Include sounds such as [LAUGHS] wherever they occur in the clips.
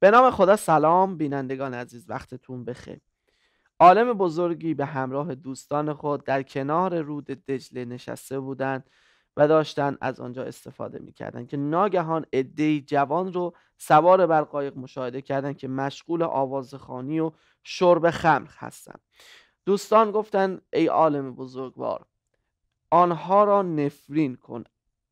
به نام خدا سلام بینندگان عزیز وقتتون بخیر عالم بزرگی به همراه دوستان خود در کنار رود دجله نشسته بودند و داشتن از آنجا استفاده میکردند که ناگهان عدهای جوان رو سوار بر قایق مشاهده کردند که مشغول آوازخانی و شرب خمر هستند دوستان گفتند ای عالم بزرگوار آنها را نفرین کن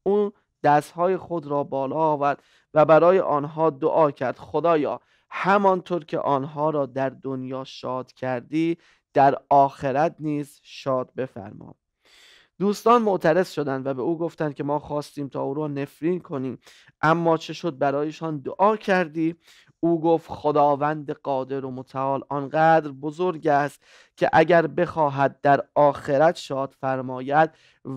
اون دستهای خود را بالا آورد و برای آنها دعا کرد خدایا همانطور که آنها را در دنیا شاد کردی در آخرت نیز شاد بفرما دوستان معترض شدند و به او گفتند که ما خواستیم تا او را نفرین کنیم اما چه شد برایشان دعا کردی او گفت خداوند قادر و متعال آنقدر بزرگ است که اگر بخواهد در آخرت شاد فرماید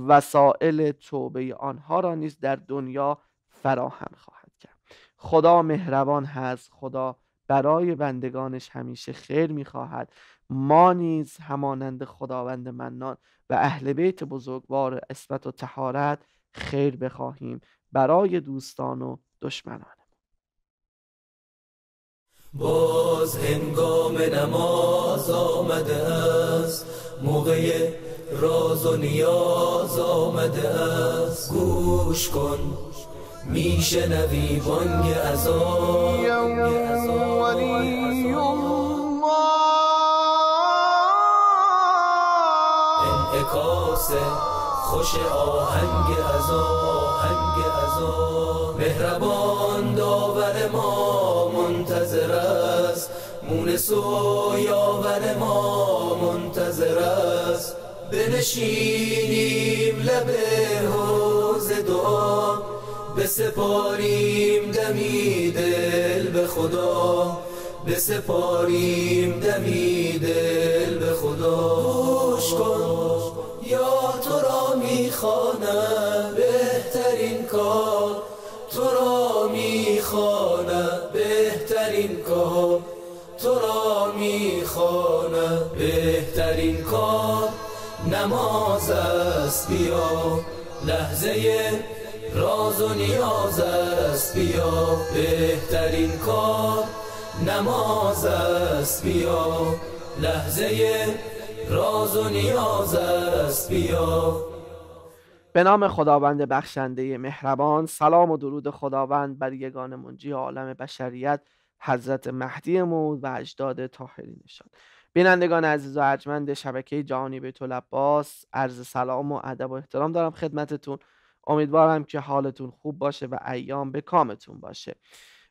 وسائل توبه آنها را نیز در دنیا فراهم خواهد کرد خدا مهربان هست خدا برای بندگانش همیشه خیر میخواهد ما نیز همانند خداوند منان و اهل بیت بزرگوار اسمت و تحارت خیر بخواهیم برای دوستان و دشمنان باز هنگام نماز آمده است موقع راز و نیاز آمده است گوش کن میشنوی بانگ از آن خوش آهنگ از آهنگ از مهربان داور ما منتظر است مونس و یاور ما منتظر است بنشینیم لب حوز دعا بسپاریم دمی دل به خدا بسپاریم دمی دل به خدا گوش کن خانه بهترین کار تو را بهترین کار تو را میخوانم بهترین کار نماز است بیا لحظه راز و نیاز است بیا بهترین کار نماز است بیا لحظه راز و نیاز است بیا به نام خداوند بخشنده مهربان سلام و درود خداوند بر یگان منجی عالم بشریت حضرت مهدی مود و اجداد طاهرینشان بینندگان عزیز و ارجمند شبکه جهانی بیت العباس عرض سلام و ادب و احترام دارم خدمتتون امیدوارم که حالتون خوب باشه و ایام به کامتون باشه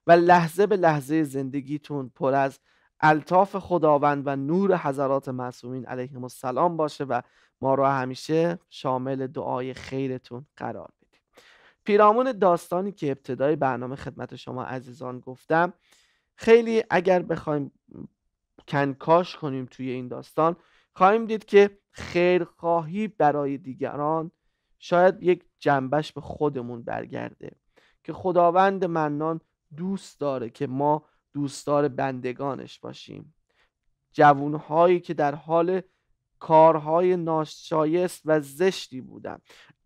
و لحظه به لحظه زندگیتون پر از الطاف خداوند و نور حضرات معصومین علیهم السلام باشه و ما را همیشه شامل دعای خیرتون قرار بدید پیرامون داستانی که ابتدای برنامه خدمت شما عزیزان گفتم خیلی اگر بخوایم کنکاش کنیم توی این داستان خواهیم دید که خیرخواهی برای دیگران شاید یک جنبش به خودمون برگرده که خداوند منان دوست داره که ما دوستار بندگانش باشیم جوونهایی که در حال کارهای ناشایست و زشتی بودن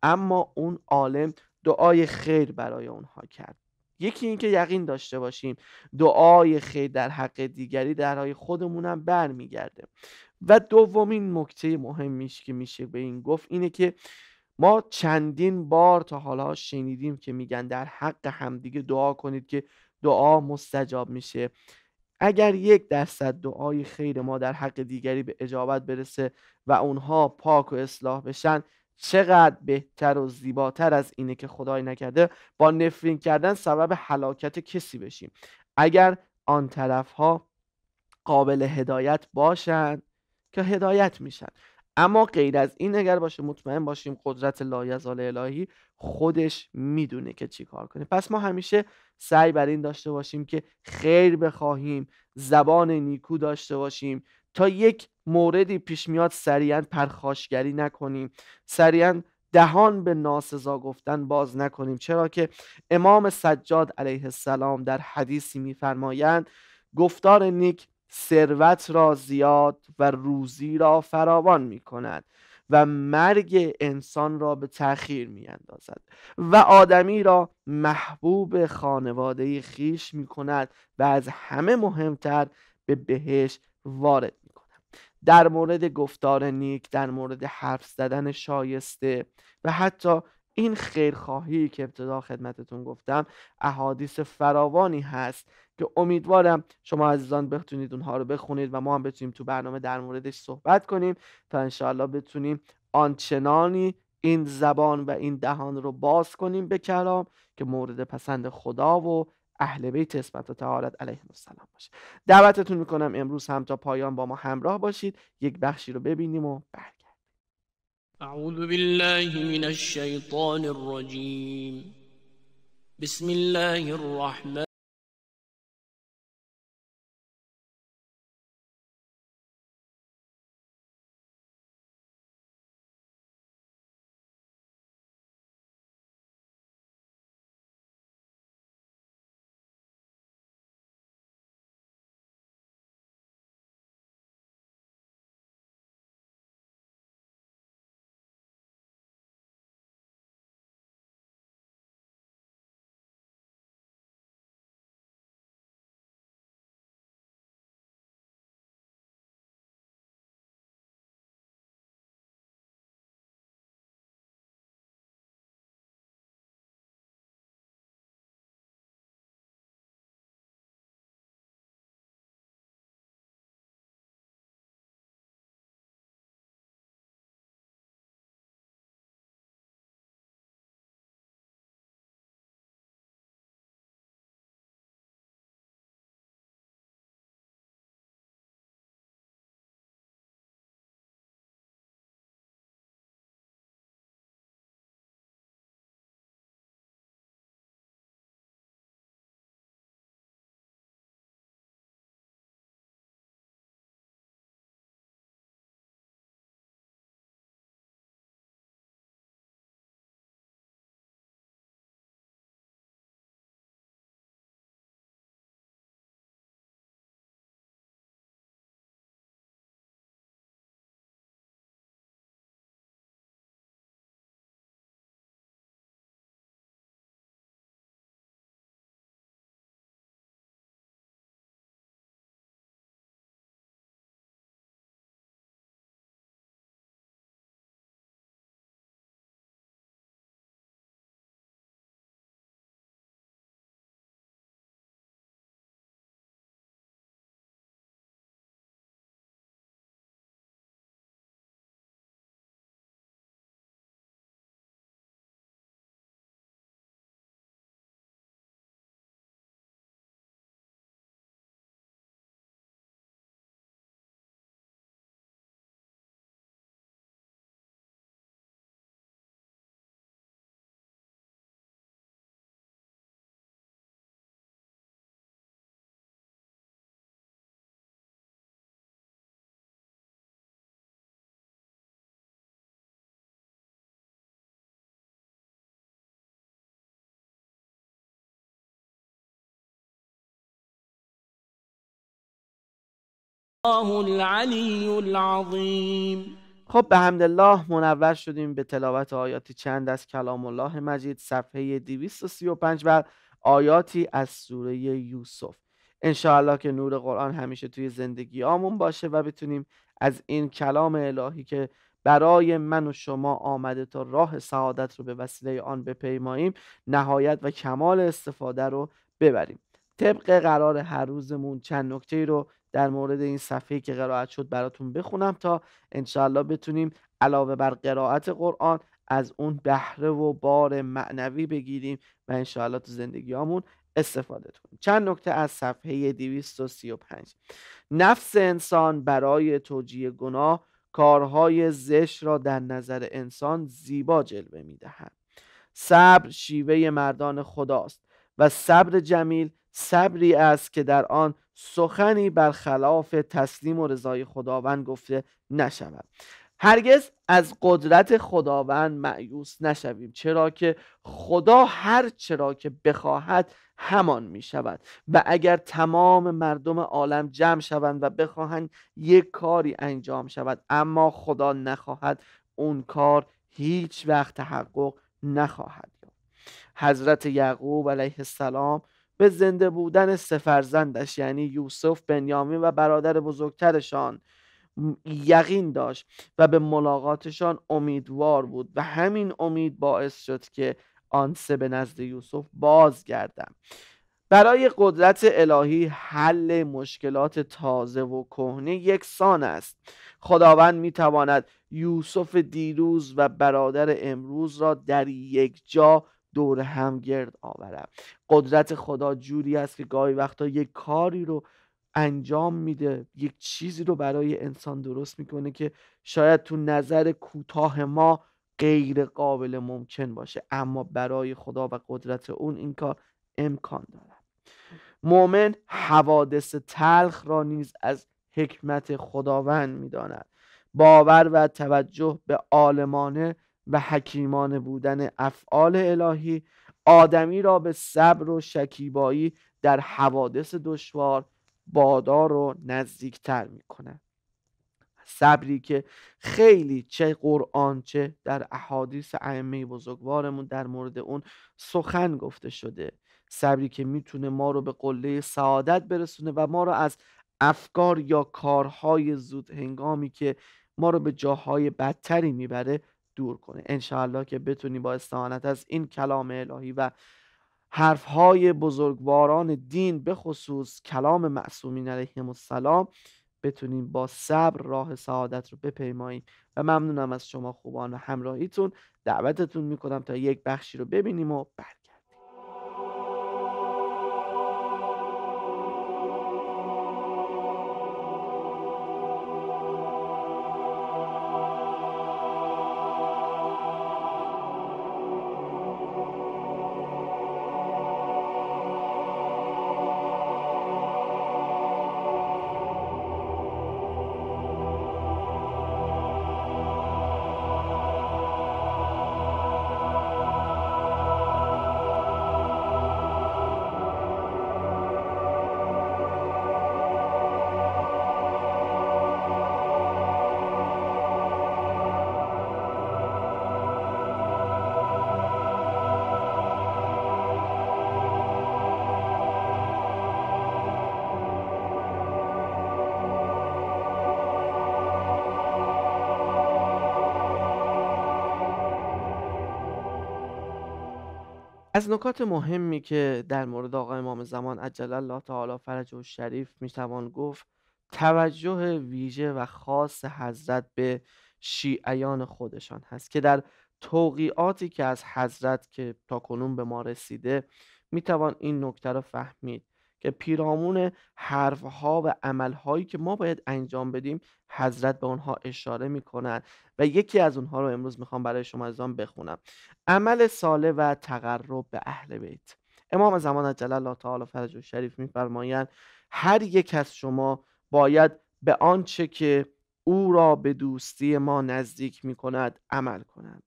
اما اون عالم دعای خیر برای اونها کرد یکی اینکه یقین داشته باشیم دعای خیر در حق دیگری در خودمون خودمونم برمیگرده و دومین نکته مهمیش که میشه به این گفت اینه که ما چندین بار تا حالا شنیدیم که میگن در حق همدیگه دعا کنید که دعا مستجاب میشه اگر یک درصد دعای خیر ما در حق دیگری به اجابت برسه و اونها پاک و اصلاح بشن چقدر بهتر و زیباتر از اینه که خدای نکرده با نفرین کردن سبب حلاکت کسی بشیم اگر آن طرف ها قابل هدایت باشن که هدایت میشن اما غیر از این اگر باشه مطمئن باشیم قدرت لایزال الهی خودش میدونه که چی کار کنه پس ما همیشه سعی بر این داشته باشیم که خیر بخواهیم زبان نیکو داشته باشیم تا یک موردی پیش میاد سریعا پرخاشگری نکنیم سریعا دهان به ناسزا گفتن باز نکنیم چرا که امام سجاد علیه السلام در حدیثی میفرمایند گفتار نیک ثروت را زیاد و روزی را فراوان می کند و مرگ انسان را به تأخیر می اندازد و آدمی را محبوب خانواده خیش می کند و از همه مهمتر به بهش وارد می کند در مورد گفتار نیک در مورد حرف زدن شایسته و حتی این خیرخواهی که ابتدا خدمتتون گفتم احادیث فراوانی هست که امیدوارم شما عزیزان بتونید اونها رو بخونید و ما هم بتونیم تو برنامه در موردش صحبت کنیم تا انشاءالله بتونیم آنچنانی این زبان و این دهان رو باز کنیم به کلام که مورد پسند خدا و اهل بیت اسمت و تعالت و السلام باشه دعوتتون میکنم امروز هم تا پایان با ما همراه باشید یک بخشی رو ببینیم و برگردیم اعوذ بالله من الشیطان الرجیم بسم الله الرحمن الله العلی العظیم خب به حمد الله منور شدیم به تلاوت آیاتی چند از کلام الله مجید صفحه 235 و آیاتی از سوره یوسف انشاءالله که نور قرآن همیشه توی زندگی آمون باشه و بتونیم از این کلام الهی که برای من و شما آمده تا راه سعادت رو به وسیله آن بپیماییم نهایت و کمال استفاده رو ببریم طبق قرار هر روزمون چند نکته رو در مورد این صفحه که قرائت شد براتون بخونم تا انشالله بتونیم علاوه بر قرائت قرآن از اون بهره و بار معنوی بگیریم و انشاءالله تو همون استفاده کنیم چند نکته از صفحه 235 نفس انسان برای توجیه گناه کارهای زش را در نظر انسان زیبا جلوه میدهند صبر شیوه مردان خداست و صبر جمیل صبری است که در آن سخنی برخلاف تسلیم و رضای خداوند گفته نشود هرگز از قدرت خداوند معیوس نشویم چرا که خدا هر چرا که بخواهد همان می شود و اگر تمام مردم عالم جمع شوند و بخواهند یک کاری انجام شود اما خدا نخواهد اون کار هیچ وقت تحقق نخواهد یافت حضرت یعقوب علیه السلام به زنده بودن سه فرزندش یعنی یوسف بنیامین و برادر بزرگترشان یقین داشت و به ملاقاتشان امیدوار بود و همین امید باعث شد که آن سه به نزد یوسف بازگردم برای قدرت الهی حل مشکلات تازه و کهنه یکسان است خداوند میتواند یوسف دیروز و برادر امروز را در یک جا دور هم گرد آورم قدرت خدا جوری است که گاهی وقتا یک کاری رو انجام میده یک چیزی رو برای انسان درست میکنه که شاید تو نظر کوتاه ما غیر قابل ممکن باشه اما برای خدا و قدرت اون این کار امکان دارد. مؤمن حوادث تلخ را نیز از حکمت خداوند میداند باور و توجه به عالمانه و حکیمانه بودن افعال الهی آدمی را به صبر و شکیبایی در حوادث دشوار بادار و نزدیکتر می کند صبری که خیلی چه قرآن چه در احادیث ائمه بزرگوارمون در مورد اون سخن گفته شده صبری که میتونه ما رو به قله سعادت برسونه و ما رو از افکار یا کارهای زود هنگامی که ما رو به جاهای بدتری میبره دور کنه انشاءالله که بتونی با استعانت از این کلام الهی و حرفهای بزرگواران دین به خصوص کلام معصومین علیهم السلام بتونیم با صبر راه سعادت رو بپیماییم و ممنونم از شما خوبان و همراهیتون دعوتتون میکنم تا یک بخشی رو ببینیم و بعد از نکات مهمی که در مورد آقا امام زمان عجل الله تعالی فرجه و شریف میتوان گفت توجه ویژه و خاص حضرت به شیعیان خودشان هست که در توقیعاتی که از حضرت که تا کنون به ما رسیده میتوان این نکته را فهمید که پیرامون حرفها و عملهایی که ما باید انجام بدیم حضرت به اونها اشاره میکنن و یکی از اونها رو امروز میخوام برای شما از آن بخونم عمل ساله و تقرب به اهل بیت امام زمان جلال الله تعالی فرج و شریف میفرمایند هر یک از شما باید به آنچه که او را به دوستی ما نزدیک می کند عمل کند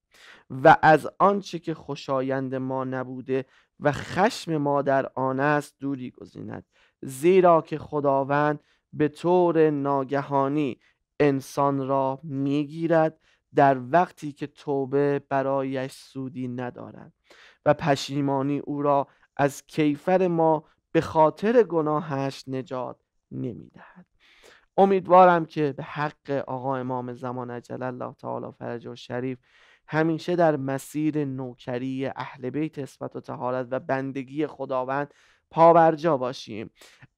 و از آنچه که خوشایند ما نبوده و خشم ما در آن است دوری گزیند زیرا که خداوند به طور ناگهانی انسان را میگیرد در وقتی که توبه برایش سودی ندارد و پشیمانی او را از کیفر ما به خاطر گناهش نجات نمیدهد امیدوارم که به حق آقا امام زمان عجل الله تعالی فرج و شریف همیشه در مسیر نوکری اهل بیت و تهارت و بندگی خداوند جا باشیم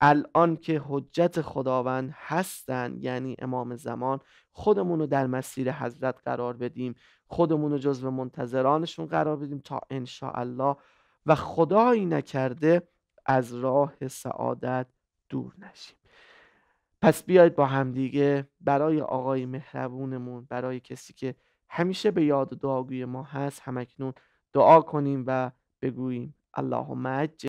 الان که حجت خداوند هستند یعنی امام زمان خودمون رو در مسیر حضرت قرار بدیم خودمون رو جزو منتظرانشون قرار بدیم تا الله و خدایی نکرده از راه سعادت دور نشیم پس بیاید با همدیگه برای آقای مهربونمون برای کسی که همیشه به یاد دعاگوی ما هست همکنون دعا کنیم و بگوییم اللهم اجل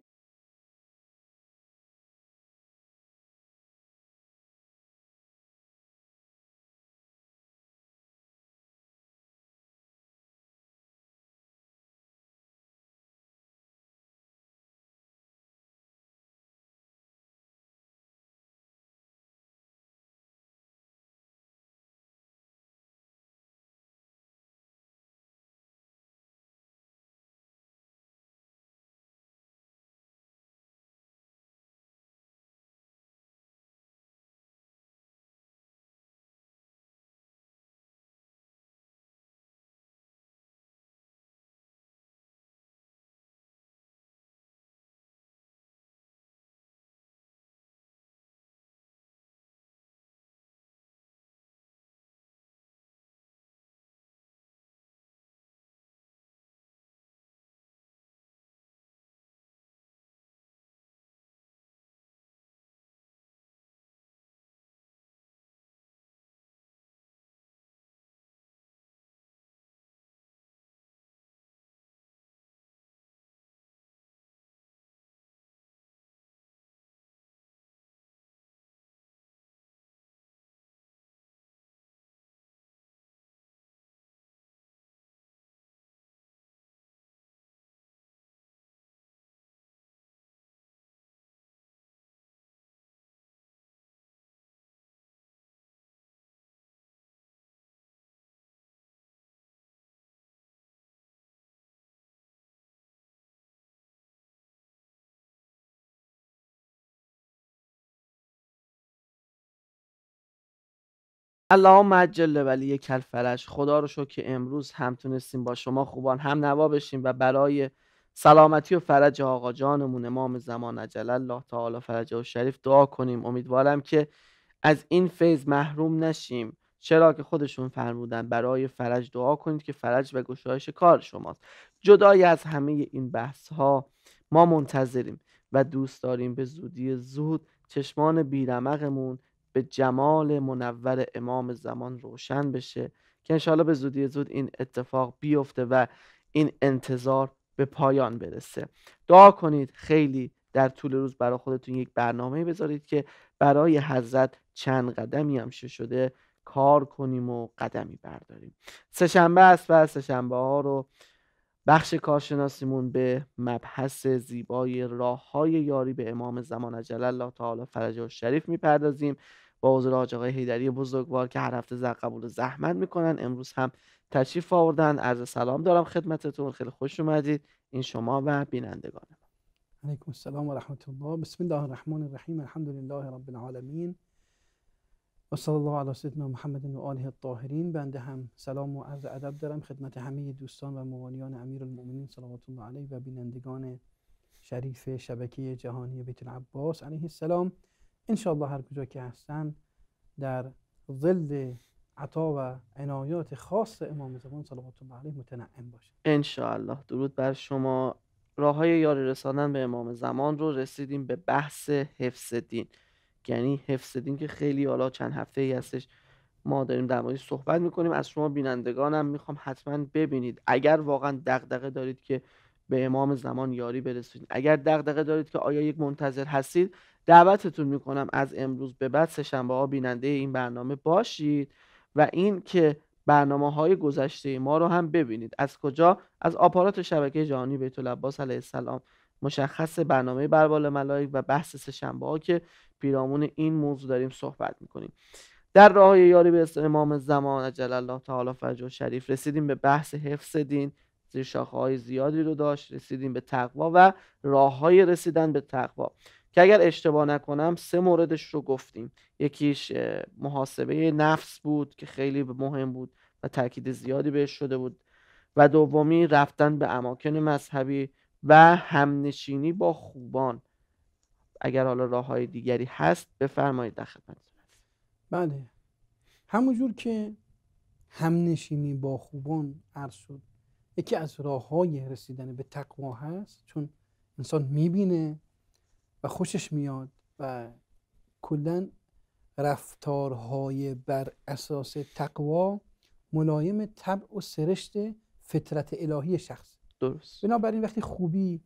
اللهم مجل ولی فرش خدا رو شو که امروز هم تونستیم با شما خوبان هم نوا بشیم و برای سلامتی و فرج آقا جانمون امام زمان عجل الله تعالی فرجه و شریف دعا کنیم امیدوارم که از این فیض محروم نشیم چرا که خودشون فرمودن برای فرج دعا کنید که فرج و گشایش کار شماست جدای از همه این بحث ها ما منتظریم و دوست داریم به زودی زود چشمان بیرمقمون به جمال منور امام زمان روشن بشه که انشاءالله به زودی زود این اتفاق بیفته و این انتظار به پایان برسه دعا کنید خیلی در طول روز برای خودتون یک برنامه بذارید که برای حضرت چند قدمی هم شده کار کنیم و قدمی برداریم سهشنبه است و سهشنبه ها رو بخش کارشناسیمون به مبحث زیبای راه های یاری به امام زمان جلال الله تعالی فرجه و شریف میپردازیم با حضور آقای بزرگوار که هر هفته زر قبول زحمت میکنن امروز هم تشریف آوردن عرض سلام دارم خدمتتون خیلی خوش اومدید این شما و بینندگان علیکم السلام و رحمت الله بسم الله الرحمن الرحیم الحمد لله رب العالمین و صلی الله علی سیدنا محمد و آله الطاهرین بنده هم سلام و عرض ادب دارم خدمت همه دوستان و موانیان المؤمنین صلوات الله علیه و بینندگان شریف شبکه جهانی بیت العباس علیه السلام الله هر کجا که هستن در ظل عطا و عنایات خاص امام زمان صلوات الله علیه متنعم باشه الله درود بر شما راه های یاری رساندن به امام زمان رو رسیدیم به بحث حفظ دین یعنی حفظ دین که خیلی حالا چند هفته ای هستش ما داریم در موردش صحبت میکنیم از شما بینندگانم میخوام حتما ببینید اگر واقعا دغدغه دارید که به امام زمان یاری برسونید اگر دغدغه دارید که آیا یک منتظر هستید دعوتتون میکنم از امروز به بعد شنبه ها بیننده این برنامه باشید و این که برنامه های گذشته ما رو هم ببینید از کجا از آپارات شبکه جهانی بیت العباس علیه السلام مشخص برنامه بربال ملائک و بحث سهشنبه ها که پیرامون این موضوع داریم صحبت میکنیم در راه یاری به امام زمان عجل الله تعالی و شریف رسیدیم به بحث حفظ دین راسته شاخه های زیادی رو داشت رسیدیم به تقوا و راه های رسیدن به تقوا که اگر اشتباه نکنم سه موردش رو گفتیم یکیش محاسبه نفس بود که خیلی مهم بود و تاکید زیادی بهش شده بود و دومی رفتن به اماکن مذهبی و همنشینی با خوبان اگر حالا راه های دیگری هست بفرمایید در خدمت بله همونجور که همنشینی با خوبان عرض یکی از راه های رسیدن به تقوا هست چون انسان میبینه و خوشش میاد و کلا رفتارهای بر اساس تقوا ملایم طبع و سرشت فطرت الهی شخص درست بنابراین وقتی خوبی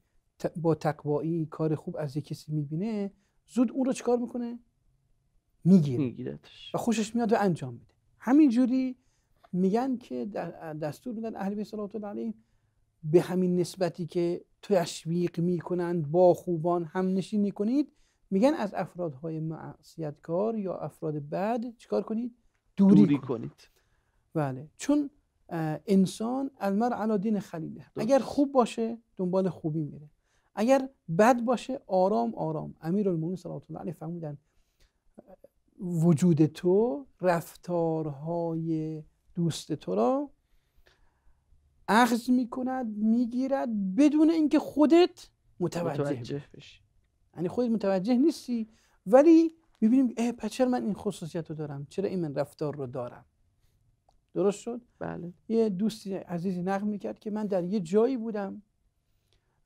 با تقوایی کار خوب از یک کسی میبینه زود اون رو چکار میکنه میگیره میگیرتش و خوشش میاد و انجام میده همینجوری میگن که دستور میدن اهل بیت صلوات الله علیه به همین نسبتی که تشویق میکنند با خوبان هم نشینی کنید میگن از افرادهای معصیتکار یا افراد بد چیکار کنید دوری, دوری کنید. بله چون انسان المر علی دین خلیله اگر خوب باشه دنبال خوبی میره اگر بد باشه آرام آرام امیرالمومنین صلی الله علیه فهمیدن وجود تو رفتارهای دوست تو را اخذ میکند میگیرد بدون اینکه خودت متوجه, متوجه بشی یعنی خودت متوجه نیستی ولی میبینیم اه پس من این خصوصیت رو دارم چرا این من رفتار رو دارم درست شد بله یه دوستی عزیزی نقل میکرد که من در یه جایی بودم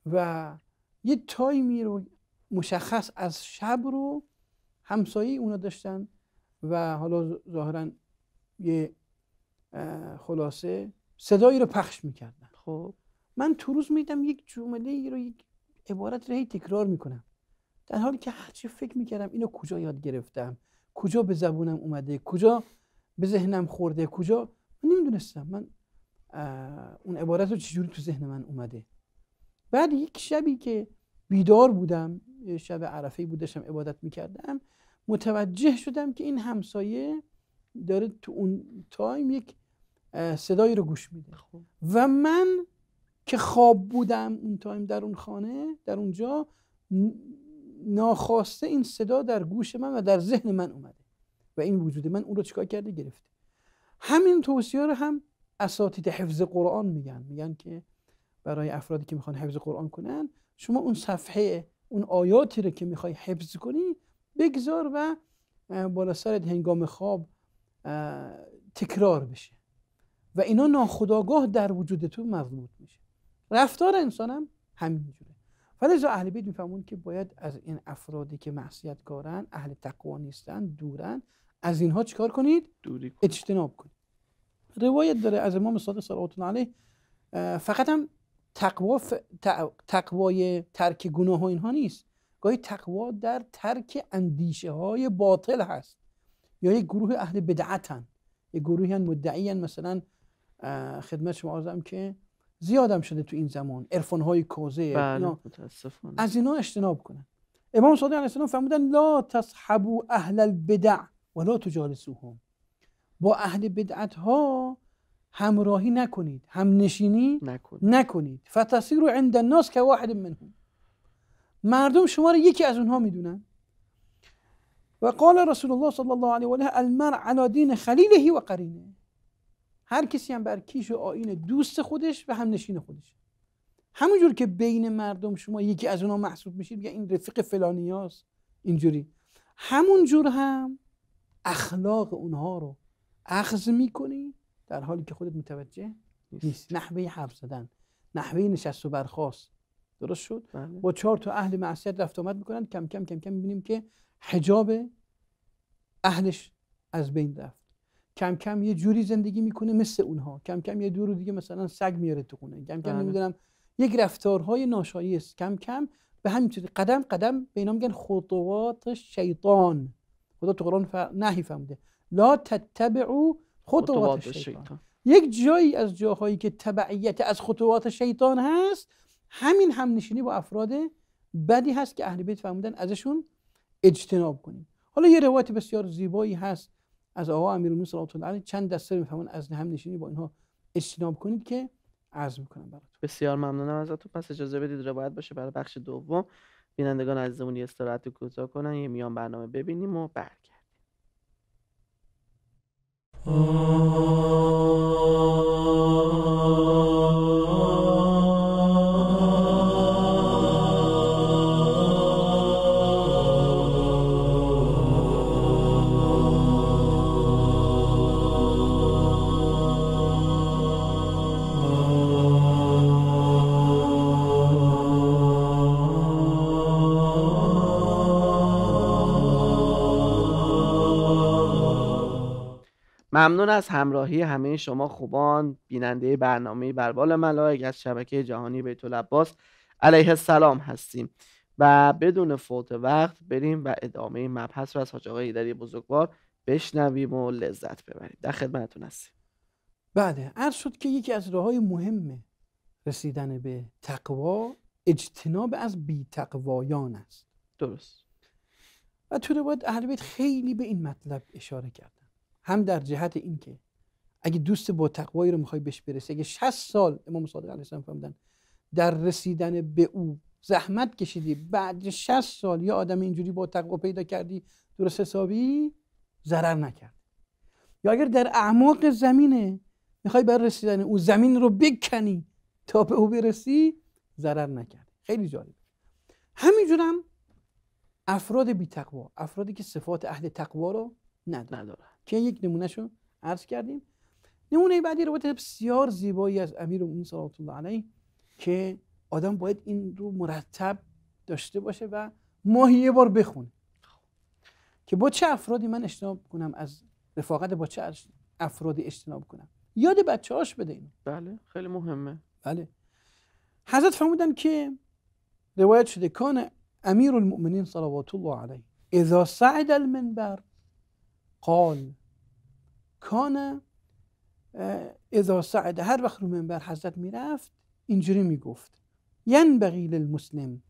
و یه تایمی رو مشخص از شب رو همسایه اونا داشتن و حالا ظاهرا یه خلاصه صدایی رو پخش میکردن خب من تو روز میدم یک جمله ای رو یک عبارت رو هی تکرار میکنم در حالی که هرچی فکر میکردم اینو کجا یاد گرفتم کجا به زبونم اومده کجا به ذهنم خورده کجا من نمیدونستم من اون عبارت رو چجوری تو ذهن من اومده بعد یک شبی که بیدار بودم شب عرفه بودشم عبادت میکردم متوجه شدم که این همسایه داره تو اون تایم یک صدایی رو گوش میده خب. و من که خواب بودم اون تایم در اون خانه در اونجا ناخواسته این صدا در گوش من و در ذهن من اومده و این وجود من اون رو چیکار کرده گرفته همین توصیه رو هم اساتید حفظ قرآن میگن میگن که برای افرادی که میخوان حفظ قرآن کنن شما اون صفحه اون آیاتی رو که میخوای حفظ کنی بگذار و بالا سرت هنگام خواب تکرار بشه و اینا ناخداگاه در وجود تو مضبوط میشه رفتار انسان هم همینجوره فلذا اهل بیت میفهمون که باید از این افرادی که معصیت کارن اهل تقوا نیستن دورن از اینها چیکار کنید دوری کنید. اجتناب کنید روایت داره از امام صادق صلوات علیه فقط هم تقوا تقوای ترک گناه و اینها نیست گاهی تقوا در ترک اندیشه های باطل هست یا یک گروه اهل بدعتن یک گروهی مدعی مثلا خدمت شما عرضم که زیادم شده تو این زمان های کوزه بله، از اینا اجتناب کنن امام صادق علیه السلام فرمودن لا تصحبوا اهل البدع ولا تجالسوهم با اهل بدعت ها همراهی نکنید هم نشینی نکنید, نکنید. عند الناس که واحد منهم مردم شما رو یکی از اونها میدونن و قال رسول الله صلی الله علیه و آله المرء علی دین خلیله و قرینه هر کسی هم بر کیش و آین دوست خودش و هم نشین خودش همونجور که بین مردم شما یکی از اونا محسوب میشید یا این رفیق فلانی فلانیاست اینجوری همونجور هم اخلاق اونها رو اخذ میکنی در حالی که خودت متوجه نیست نحوه حرف زدن نحوه نشست و برخواست درست شد بله. با چهار تا اهل معصیت رفت آمد میکنن کم کم کم کم میبینیم که حجاب اهلش از بین رفت کم کم یه جوری زندگی میکنه مثل اونها کم کم یه دور دیگه مثلا سگ میاره تو خونه کم کم بله. نمیدونم یک رفتارهای ناشایست است کم کم به همین قدم قدم به اینا میگن خطوات شیطان خدا تو قرآن نهی فرموده لا تتبعوا خطوات, شیطان. یک جایی از جاهایی که تبعیت از خطوات شیطان هست همین هم نشینی با افراد بدی هست که اهل بیت فرمودن ازشون اجتناب کنیم حالا یه روایت بسیار زیبایی هست از آقا امیرالمومنین صلی الله چند دسته میفهمون از هم نشینی با اینها اجتناب کنید که عرض میکنم براتون بسیار ممنونم ازتون پس اجازه بدید روایت باشه برای بخش دوم بینندگان عزیزمون یه استراحت کوتاه کنن یه میان برنامه ببینیم و برگردیم ممنون از همراهی همه شما خوبان بیننده برنامه بربال ملائک از شبکه جهانی بیت العباس علیه السلام هستیم و بدون فوت وقت بریم و ادامه مبحث رو از حاج آقای ایدری بزرگوار بشنویم و لذت ببریم در خدمتتون هستیم بله عرض شد که یکی از راه مهم رسیدن به تقوا اجتناب از بی تقوایان است درست و تو روایت اهل بیت خیلی به این مطلب اشاره کرد هم در جهت اینکه اگه دوست با تقوایی رو میخوای بهش برسی اگه 60 سال امام صادق علیه السلام فرمودن در رسیدن به او زحمت کشیدی بعد 60 سال یه آدم اینجوری با تقوا پیدا کردی درست حسابی ضرر نکرد یا اگر در اعماق زمینه میخوای بر رسیدن او زمین رو بکنی تا به او برسی ضرر نکرد خیلی جالب همینجورم افراد بی تقوا افرادی که صفات اهل تقوا رو ندارن که یک نمونهشو عرض کردیم نمونه بعدی روایت بسیار زیبایی از امیر اون صلوات الله علیه که آدم باید این رو مرتب داشته باشه و ماهی یه بار بخونه که با چه افرادی من اجتناب کنم از رفاقت با چه افرادی اجتناب کنم یاد بچه هاش بده بله خیلی مهمه بله حضرت فرمودن که روایت شده کان امیر المؤمنین صلوات الله علیه اذا سعد المنبر قال کان اذا سعد هر وقت رو منبر حضرت میرفت اینجوری میگفت ینبغی المسلم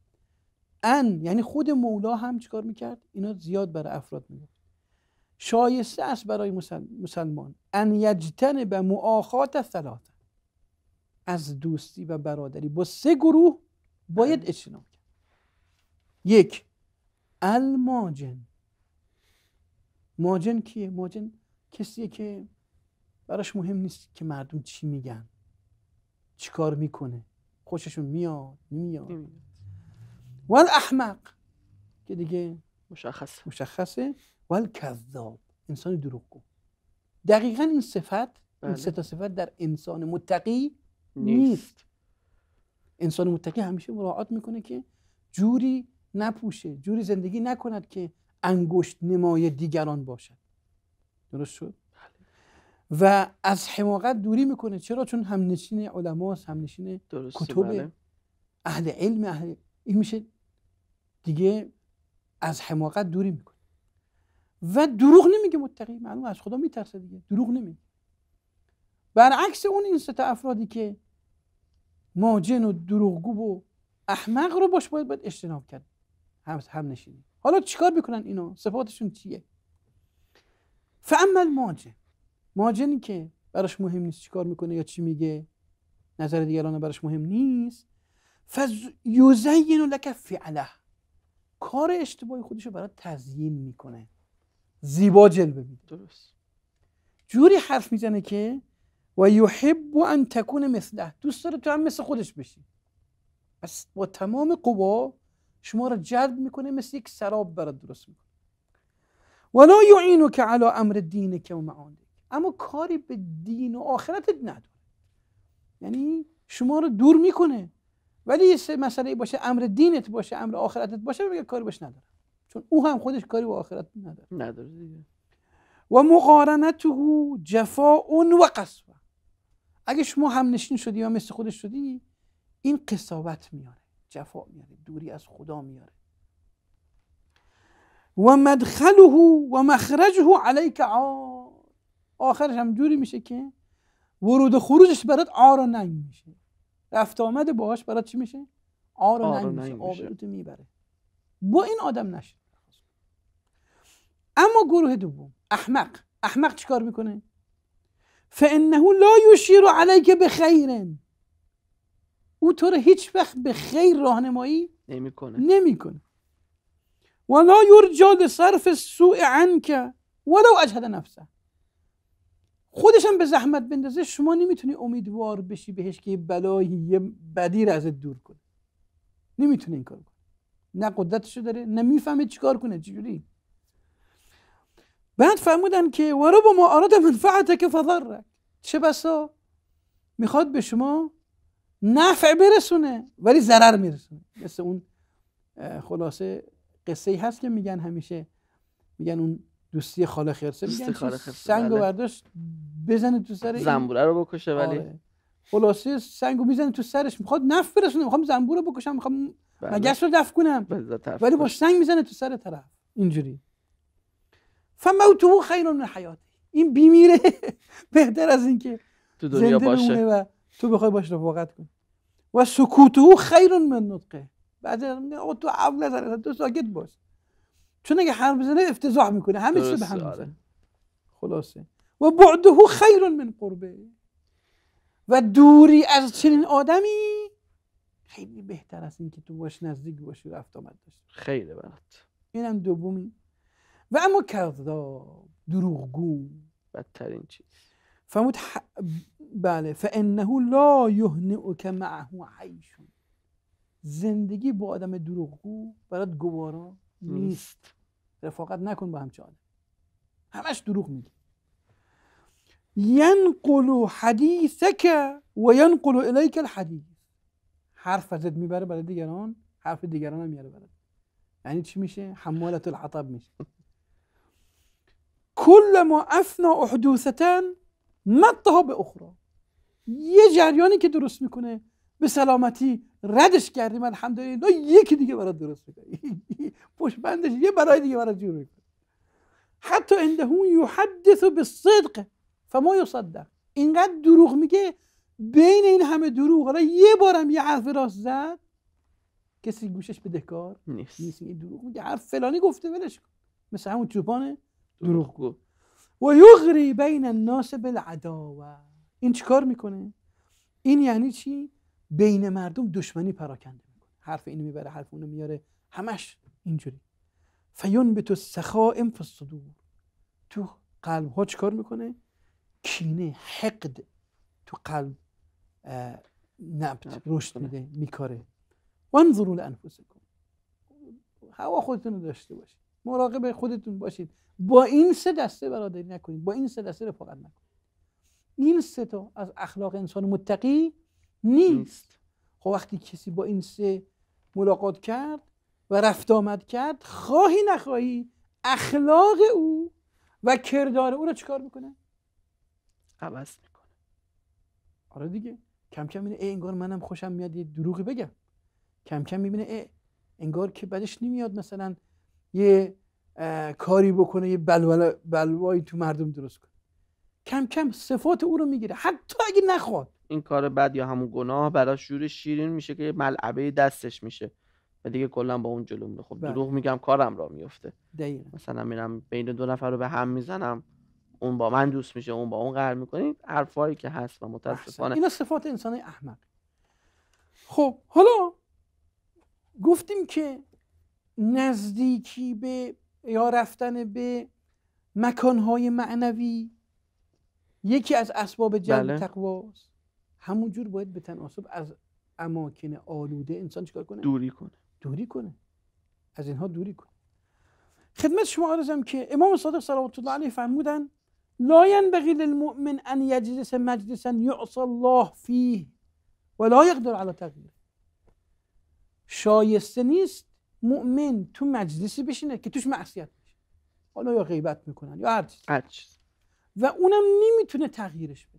ان یعنی خود مولا هم چیکار میکرد اینا زیاد برای افراد میگفت شایسته است برای مسلمان ان یجتن به معاخات ثلاثه از دوستی و برادری با سه گروه باید بله. اجتناب کرد یک الماجن ماجن کیه ماجن کسیه که براش مهم نیست که مردم چی میگن چیکار میکنه خوششون میاد نمیاد و احمق که دیگه مشخص مشخصه ول کذاب انسان دروغگو دقیقا این صفت این بله. سه صفت در انسان متقی نیست انسان متقی همیشه مراعات میکنه که جوری نپوشه جوری زندگی نکند که انگشت نمای دیگران باشد درست شد بله. و از حماقت دوری میکنه چرا چون همنشین هم همنشین کتب بله. اهل علم اهل این میشه دیگه از حماقت دوری میکنه و دروغ نمیگه متقی معلوم از خدا میترسه دیگه دروغ نمیگه برعکس اون این سه افرادی که ماجن و دروغگو و احمق رو باش باید باید اجتناب کرد هم, هم نشینی حالا چیکار میکنن اینا صفاتشون چیه فعمل ماجه ماجنی که براش مهم نیست چیکار میکنه یا چی میگه نظر دیگران براش مهم نیست فز یزین لک فعله کار اشتباهی خودشو برای تزیین میکنه زیبا جلوه میده درست جوری حرف میزنه که و یحب ان تکون مثله دوست داره تو هم مثل خودش بشی پس با تمام قوا شما را جلب میکنه مثل یک سراب برات درست میکنه ولا که علی امر که و معانی اما کاری به دین و آخرتت نداره یعنی شما رو دور میکنه ولی یه مسئله باشه امر دینت باشه امر آخرتت باشه میگه کاری باش نداره چون او هم خودش کاری به آخرت نداره نداره و مقارنته جفاء و قسوه اگه شما هم نشین شدی یا مثل خودش شدی این قصاوت میاره جفا میاره دوری از خدا میاره و مدخله و مخرجه علیک عار آخرش هم جوری میشه که ورود و خروجش برات عار و ننگ میشه رفت آمد باهاش برات چی میشه عار و ننگ میشه میبره با این آدم نشه اما گروه دوم احمق احمق چیکار میکنه فانه لا یشیر علیک بخیرن او تو رو هیچ وقت به خیر راهنمایی نمیکنه نمیکنه ولا یرجا صرف سوء عنک ولو اجهد نفسه خودش هم به زحمت بندازه شما نمیتونی امیدوار بشی بهش که یه بلایی یه بدی رو ازت دور کنه نمیتونه این کار کنه نه قدرتشو داره نه میفهمه چیکار کنه چجوری بعد فرمودن که و ربما آراد منفعتک فضرک چه بسا میخواد به شما نفع برسونه ولی ضرر میرسونه مثل اون خلاصه قصه ای هست که میگن همیشه میگن اون دوستی خاله خیرسه میگن خاله سنگ و بله. برداشت بزنه تو سر زنبوره رو بکشه ولی آره. خلاصه خلاصه سنگو میزنه تو سرش میخواد نفع برسونه میخوام زنبور رو بکشم میخوام بله. مگس رو دفع کنم ولی با سنگ میزنه تو سر طرف اینجوری فموتو خیر من حیات این بیمیره [LAUGHS] بهتر از اینکه تو دنیا باشه تو بخوای باش رفاقت کن و سکوت او خیر من نطقه بعد میگه تو عقل نداری تو ساکت باش چون اگه حرف بزنه افتضاح میکنه همه چیز به هم آره. میزنه خلاصه و بعده خیر من قربه و دوری از چنین آدمی خیلی بهتر از اینکه تو باش نزدیک باشی رفت آمد داشت خیلی برات اینم دومی و اما کذاب دروغگو بدترین چیز فرمود بله فانه لا يهنئك معه عيش زندگی با آدم دروغگو برات گوارا نیست رفاقت نکن با همچه آدم همش دروغ میگه ینقل حدیثک و ینقل الیک الحدیث حرف ازت میبره برای دیگران حرف دیگران هم میاره برات یعنی چی میشه حمالت الحطب میشه كلما اثنى احدوثتان نطها بأخرى یه جریانی که درست میکنه به سلامتی ردش کردیم الحمدلله یکی دیگه برات درست میکنه [LAUGHS] پشت بندش یه برای دیگه برات جور میکنه حتی اندهون یحدث به صدق فما یصدق اینقدر دروغ میگه بین این همه دروغ حالا یه بارم یه حرف راست زد کسی گوشش بدهکار نیست نیست این دروغ میگه حرف فلانی گفته ولش کن مثل همون چوبانه دروغ گفت و یغری بین الناس بالعداوه این چیکار میکنه این یعنی چی بین مردم دشمنی پراکنده میکنه حرف اینو میبره حرف اونو میاره همش اینجوری فیون به تو سخائم فصدور تو قلب ها چیکار میکنه کینه حقد تو قلب نبت رشد میده میکاره وانظروا لانفسکم هوا خودتون داشته باشید مراقب خودتون باشید با این سه دسته برادری نکنید با این سه دسته رفاقت نکنید این سه تا از اخلاق انسان متقی نیست خب وقتی کسی با این سه ملاقات کرد و رفت آمد کرد خواهی نخواهی اخلاق او و کردار او رو چیکار میکنه عوض میکنه آره دیگه کم کم میبینه انگار منم خوشم میاد یه دروغی بگم کم کم میبینه ای انگار که بدش نمیاد مثلا یه کاری بکنه یه بلوایی تو مردم درست کنه کم کم صفات او رو میگیره حتی اگه نخواد این کار بد یا همون گناه برای شور شیرین میشه که ملعبه دستش میشه و دیگه کلا با اون جلو میره خب بله. دروغ میگم کارم را میفته دقیقا. مثلا میرم بین دو نفر رو به هم میزنم اون با من دوست میشه اون با اون قهر میکنی، حرفایی که هست و متاسفانه اینا صفات انسان احمق خب حالا گفتیم که نزدیکی به یا رفتن به مکانهای معنوی یکی از اسباب جلب بله. تقواست همونجور باید به تناسب از اماکن آلوده انسان چکار کنه دوری کنه دوری کنه از اینها دوری کنه خدمت شما عرضم که امام صادق صلوات الله علیه فرمودن لا ينبغي للمؤمن ان يجلس مجلسا يعصى الله فيه ولا يقدر على تغییره شایسته نیست مؤمن تو مجلسی بشینه که توش معصیت بشه حالا یا غیبت میکنن یا هر چیز و اونم نمیتونه تغییرش بده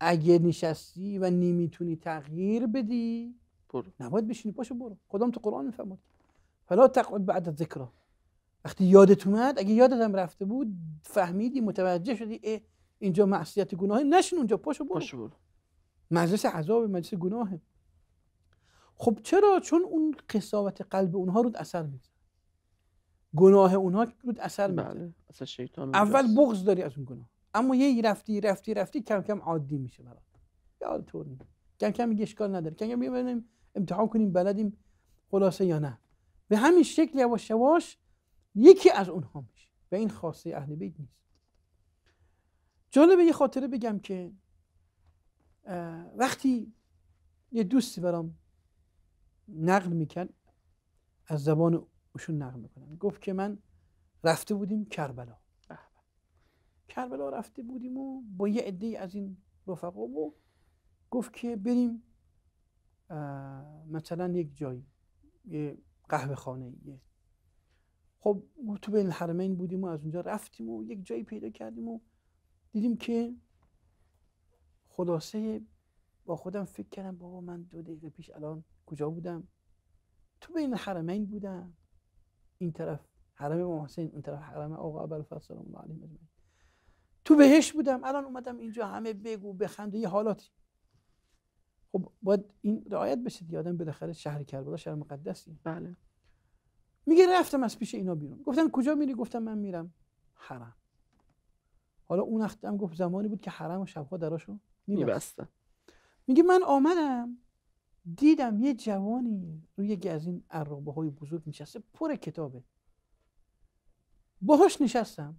اگه نشستی و نمیتونی تغییر بدی برو. نباید بشینی پاشو برو خدام تو قرآن میفهمد فلا تقعد بعد ذکر وقتی یادت اومد اگه یادتم رفته بود فهمیدی متوجه شدی اه اینجا معصیت گناهی نشین اونجا پاشو برو, برو. مجلس عذاب مجلس گناهه خب چرا چون اون قصاوت قلب اونها رو اثر میذاره گناه اونها رود اثر بله. شیطان اول بغض داری از اون گناه اما یه رفتی رفتی رفتی کم کم عادی میشه برات یاد طور کم کم گشکار اشکال نداره کم کم ببینیم امتحان کنیم بلدیم خلاصه یا نه به همین شکل یواش یواش یکی از اونها میشه و این خاصه اهل بیت نیست جالب یه خاطره بگم که وقتی یه دوستی برام نقل میکن از زبان اوشون نقل میکنن گفت که من رفته بودیم کربلا کربلا رفته بودیم و با یه عده از این رفقا و گفت که بریم مثلا یک جایی یه قهوه خانه یه خب تو بین الحرمین بودیم و از اونجا رفتیم و یک جایی پیدا کردیم و دیدیم که خلاصه با خودم فکر کردم بابا من دو دقیقه پیش الان کجا بودم تو بین الحرمین بودم این طرف حرم امام حسین این طرف حرم آقا ابوالفضل سلام الله علیه تو بهش بودم الان اومدم اینجا همه بگو بخنده یه حالاتی خب باید این رعایت بشه یادم آدم بالاخره شهر کربلا شهر مقدسی بله میگه رفتم از پیش اینا بیرون گفتن کجا میری گفتم من میرم حرم حالا اون وقتم گفت زمانی بود که حرم و شبها دراشو میبستن میگه من آمدم دیدم یه جوانی روی یکی از این عرابه های بزرگ نشسته پر کتابه باهاش نشستم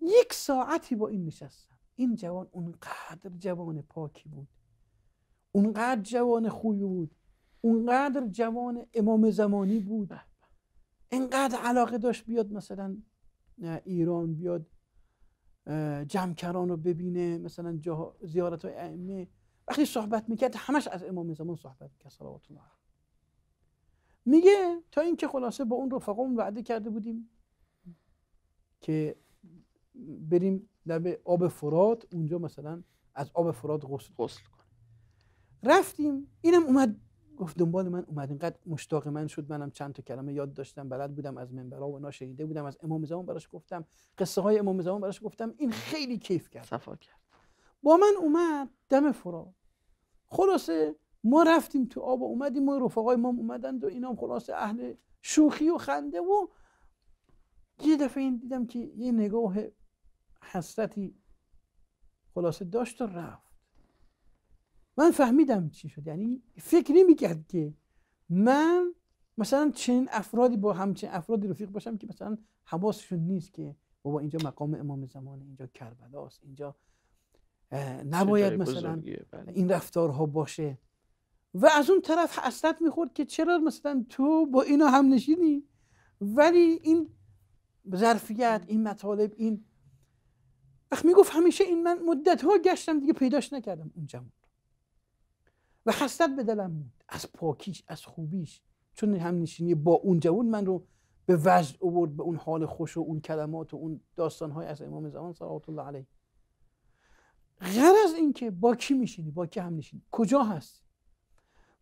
یک ساعتی با این نشستم این جوان اونقدر جوان پاکی بود اونقدر جوان خوی بود اونقدر جوان امام زمانی بود اینقدر علاقه داشت بیاد مثلا ایران بیاد جمکران رو ببینه مثلا زیارت های ائمه وقتی صحبت میکرد همش از امام زمان صحبت میکرد صلوات الله میگه تا اینکه خلاصه با اون رفقامون وعده کرده بودیم که بریم لب آب فرات اونجا مثلا از آب فرات غسل غسل کنیم رفتیم اینم اومد گفت دنبال من اومد اینقدر مشتاق من شد منم چند تا کلمه یاد داشتم بلد بودم از منبرها و ناشنیده بودم از امام زمان براش گفتم قصه های امام زمان براش گفتم این خیلی کیف کرد صفا کرد با من اومد دم فرا خلاصه ما رفتیم تو آب و اومدیم و رفقای ما اومدند و اینا خلاصه اهل شوخی و خنده و یه دفعه این دیدم که یه نگاه حسرتی خلاصه داشت و رفت من فهمیدم چی شد یعنی فکر نمیکرد که من مثلا چنین افرادی با همچین افرادی رفیق باشم که مثلا حواسشون نیست که بابا اینجا مقام امام زمانه اینجا کربلاست اینجا نباید مثلا بله. این رفتارها باشه و از اون طرف حسرت میخورد که چرا مثلا تو با اینا هم نشینی ولی این ظرفیت این مطالب این اخ میگفت همیشه این من مدت ها گشتم دیگه پیداش نکردم اون جمع و حسرت به دلم بود از پاکیش از خوبیش چون هم نشینی با اون جوون من رو به وجد اوورد به اون حال خوش و اون کلمات و اون داستان های از امام زمان صلوات الله علیه غیر از اینکه با کی میشینی با کی هم نشینی کجا هست؟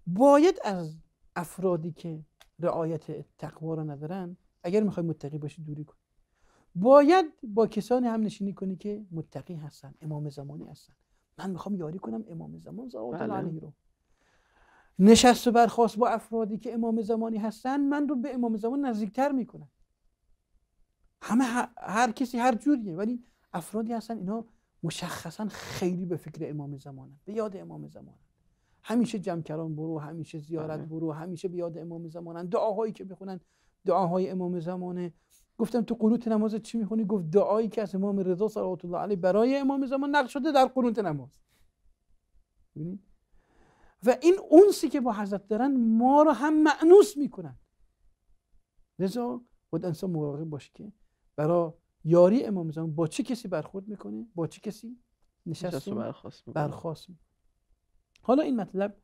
باید از افرادی که رعایت تقوا را ندارن اگر میخوای متقی باشی دوری کن باید با کسانی هم نشینی کنی که متقی هستن امام زمانی هستن من میخوام یاری کنم امام زمان زوات بله. رو نشست و برخواست با افرادی که امام زمانی هستن من رو به امام زمان نزدیکتر میکنم همه هر کسی هر جوریه ولی افرادی هستن اینا مشخصا خیلی به فکر امام زمانه به یاد امام زمانن همیشه جمکران برو همیشه زیارت بله. برو همیشه به یاد امام زمانن دعاهایی که بخونن دعاهای امام زمانه گفتم تو قنوت نماز چی میخونی گفت دعایی که از امام رضا صلی الله علیه برای امام زمان نقش شده در قنوت نماز و این اونسی که با حضرت دارن ما رو هم معنوس میکنن رضا خود انسان مراقب باشه که برای یاری امام زمان با چه کسی برخورد میکنه با چه کسی نشست و برخواست میکنه. حالا این مطلب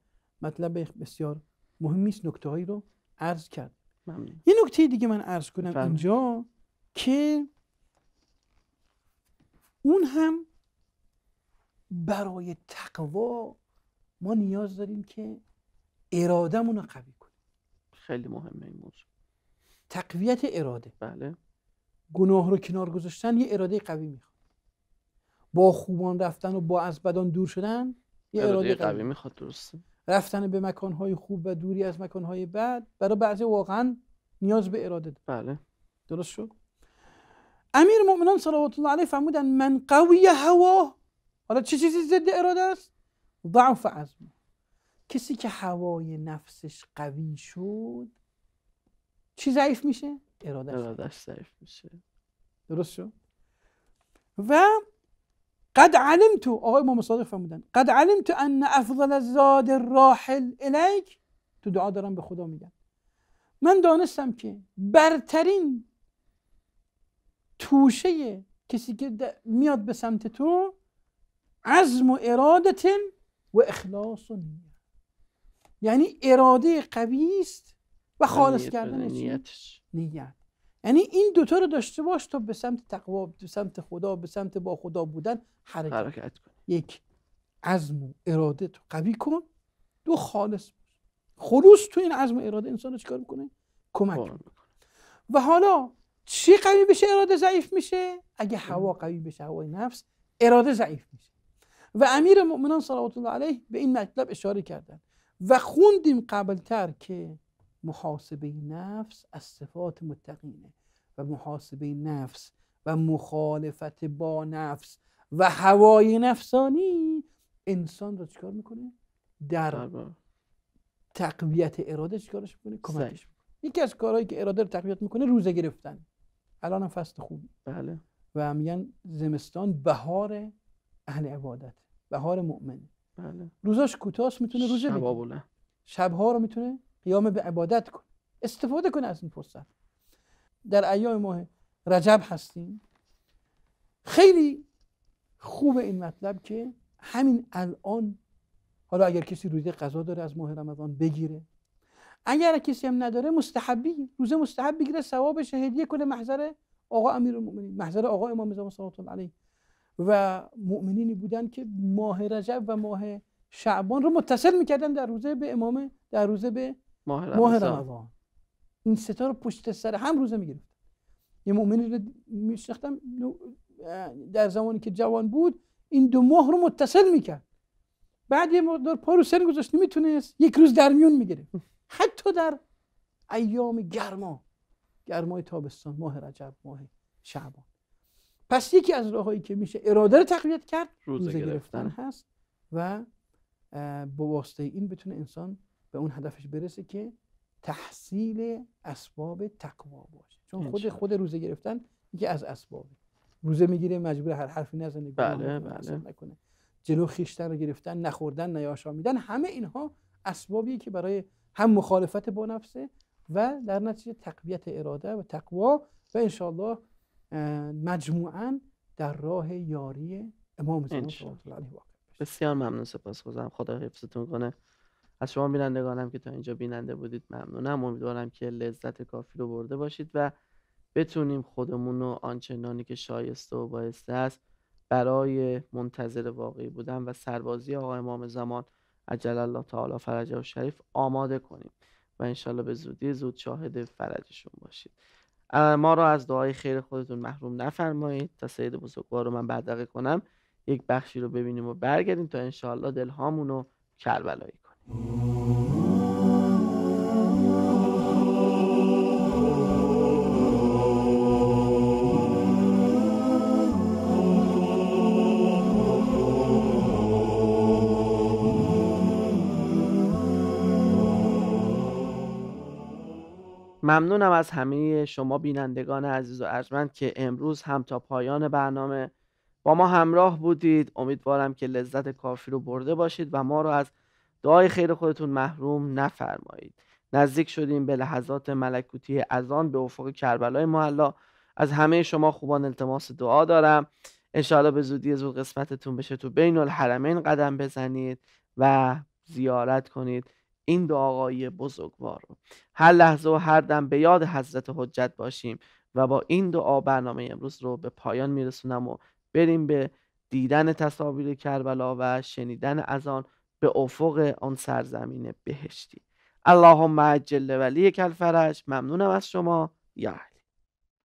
مطلب بسیار مهمی است نکته هایی رو عرض کرد ممنون. یه نکته دیگه من عرض کنم فهم. اینجا که اون هم برای تقوا ما نیاز داریم که ارادهمون رو قوی کنیم خیلی مهمه این موضوع تقویت اراده بله گناه رو کنار گذاشتن یه اراده قوی میخواد با خوبان رفتن و با از بدان دور شدن یه اراده, قوی, میخواد درسته رفتن به مکانهای خوب و دوری از مکانهای بد برای بعضی واقعا نیاز به اراده داره بله درست شد امیر مؤمنان صلوات الله علیه فرمودن من قوی هوا حالا چه چیزی ضد اراده است ضعف عزم کسی که هوای نفسش قوی شد چی ضعیف میشه ارادش صرف میشه درست شد و قد علمتو آقای امام صادق فرمودن قد علمت ان افضل الزاد الراحل الیک تو دعا دارم به خدا میگم من دانستم که برترین توشه کسی که میاد به سمت تو عزم و ارادت و اخلاص و نیه یعنی اراده قوی است خالص کردن نیتش نیت یعنی این دوتا رو داشته باش تا به سمت تقوا به سمت خدا به سمت با خدا بودن حرکت, حرکت کن یک عزم و اراده تو قوی کن دو خالص خلوص تو این عزم و اراده انسان رو چیکار میکنه کمک میکنه و حالا چی قوی بشه اراده ضعیف میشه اگه هوا قوی بشه هوای نفس اراده ضعیف میشه و امیر مؤمنان صلوات الله علیه به این مطلب اشاره کردن و خوندیم قبلتر که محاسبه نفس از صفات متقینه و محاسبه نفس و مخالفت با نفس و هوای نفسانی انسان را چیکار میکنه در تقویت اراده چیکارش میکنه کمکش یکی از کارهایی که اراده رو تقویت میکنه روزه گرفتن الان هم فصل خوبی بله و میگن زمستان بهار اهل عبادت بهار مؤمن بله روزاش کوتاه میتونه روزه بگیره شبها رو میتونه قیام به عبادت کن استفاده کن از این فرصت در ایام ماه رجب هستیم خیلی خوب این مطلب که همین الان حالا اگر کسی روزه قضا داره از ماه رمضان بگیره اگر کسی هم نداره مستحبی روزه مستحب بگیره ثوابش هدیه کنه محضر آقا امیرالمومنین محضر آقا امام زمان صلی الله علیه و مؤمنینی بودن که ماه رجب و ماه شعبان رو متصل میکردن در روزه به امام در روزه به ماه رمضان, این ستا رو پشت سر هم روزه میگرفت یه مؤمنی رو میشناختم در زمانی که جوان بود این دو ماه رو متصل میکرد بعد یه مقدار پا رو سن گذاشت نمیتونست یک روز در میون میگیره. حتی در ایام گرما گرمای تابستان ماه رجب ماه شعبان پس یکی از راههایی که میشه اراده رو تقویت کرد روزه, گرفتن هست و با این بتونه انسان به اون هدفش برسه که تحصیل اسباب تقوا باشه چون خود خود روزه گرفتن یکی از اسبابه روزه میگیره مجبور هر حرفی نزنه بله بله نکنه جلو خیشتن رو گرفتن نخوردن نیاشامیدن همه اینها اسبابی که برای هم مخالفت با نفسه و در نتیجه تقویت اراده و تقوا و انشالله مجموعا در راه یاری امام زمان بسیار ممنون سپاسگزارم خدا حفظتون کنه از شما بینندگانم که تا اینجا بیننده بودید ممنونم امیدوارم که لذت کافی رو برده باشید و بتونیم خودمون رو آنچنانی که شایسته و بایسته است برای منتظر واقعی بودن و سربازی آقا امام زمان عجل الله تعالی فرجه و شریف آماده کنیم و انشالله به زودی زود شاهد فرجشون باشید ما را از دعای خیر خودتون محروم نفرمایید تا سید بزرگوار رو من بدقه کنم یک بخشی رو ببینیم و برگردیم تا انشالله دلهامون رو کربلایی ممنونم از همه شما بینندگان عزیز و ارجمند که امروز هم تا پایان برنامه با ما همراه بودید امیدوارم که لذت کافی رو برده باشید و ما رو از دعای خیر خودتون محروم نفرمایید نزدیک شدیم به لحظات ملکوتی از آن به افق کربلای محلا از همه شما خوبان التماس دعا دارم انشاءالله به زودی زود قسمتتون بشه تو بین الحرمین قدم بزنید و زیارت کنید این دو آقای بزرگوار رو هر لحظه و هر دم به یاد حضرت حجت باشیم و با این دعا برنامه امروز رو به پایان میرسونم و بریم به دیدن تصاویر کربلا و شنیدن از به افق آن سرزمین بهشتی اللهم عجل ولی کلفرش ممنونم از شما یا